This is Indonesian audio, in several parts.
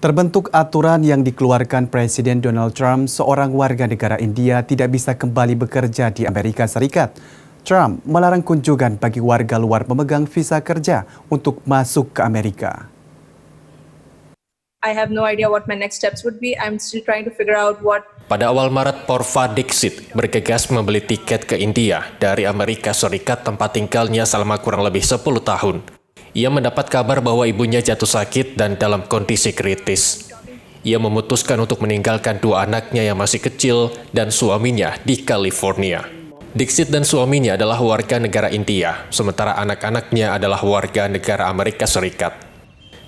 Terbentuk aturan yang dikeluarkan Presiden Donald Trump, seorang warga negara India tidak bisa kembali bekerja di Amerika Serikat. Trump melarang kunjungan bagi warga luar pemegang visa kerja untuk masuk ke Amerika. I have no idea what my next steps would be. I'm still trying to figure out what pada awal Maret, Porva Dixit bergegas membeli tiket ke India dari Amerika Serikat tempat tinggalnya selama kurang lebih 10 tahun. Ia mendapat kabar bahwa ibunya jatuh sakit dan dalam kondisi kritis. Ia memutuskan untuk meninggalkan dua anaknya yang masih kecil dan suaminya di California. Dixit dan suaminya adalah warga negara India, sementara anak-anaknya adalah warga negara Amerika Serikat.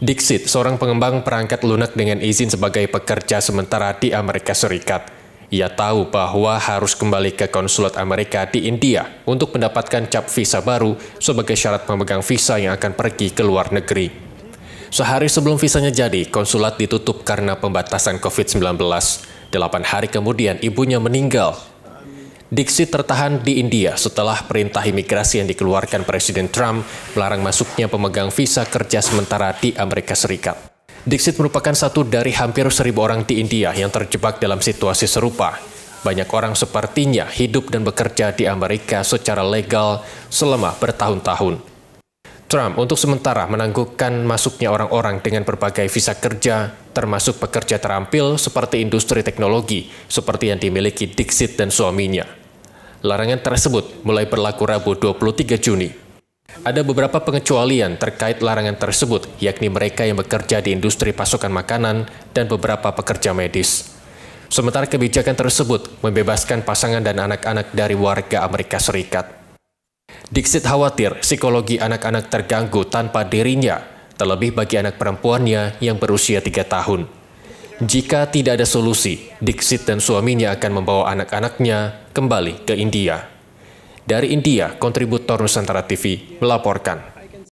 Dixit, seorang pengembang perangkat lunak dengan izin sebagai pekerja sementara di Amerika Serikat, ia tahu bahwa harus kembali ke konsulat Amerika di India untuk mendapatkan cap visa baru sebagai syarat memegang visa yang akan pergi ke luar negeri. Sehari sebelum visanya jadi, konsulat ditutup karena pembatasan COVID-19. Delapan hari kemudian ibunya meninggal. Diksi tertahan di India setelah perintah imigrasi yang dikeluarkan Presiden Trump melarang masuknya pemegang visa kerja sementara di Amerika Serikat. Dixit merupakan satu dari hampir seribu orang di India yang terjebak dalam situasi serupa. Banyak orang sepertinya hidup dan bekerja di Amerika secara legal selama bertahun-tahun. Trump untuk sementara menangguhkan masuknya orang-orang dengan berbagai visa kerja, termasuk pekerja terampil seperti industri teknologi, seperti yang dimiliki Dixit dan suaminya. Larangan tersebut mulai berlaku Rabu 23 Juni. Ada beberapa pengecualian terkait larangan tersebut, yakni mereka yang bekerja di industri pasokan makanan dan beberapa pekerja medis. Sementara kebijakan tersebut membebaskan pasangan dan anak-anak dari warga Amerika Serikat. Dixit khawatir psikologi anak-anak terganggu tanpa dirinya, terlebih bagi anak perempuannya yang berusia tiga tahun. Jika tidak ada solusi, Dixit dan suaminya akan membawa anak-anaknya kembali ke India. Dari India, kontributor Nusantara TV melaporkan.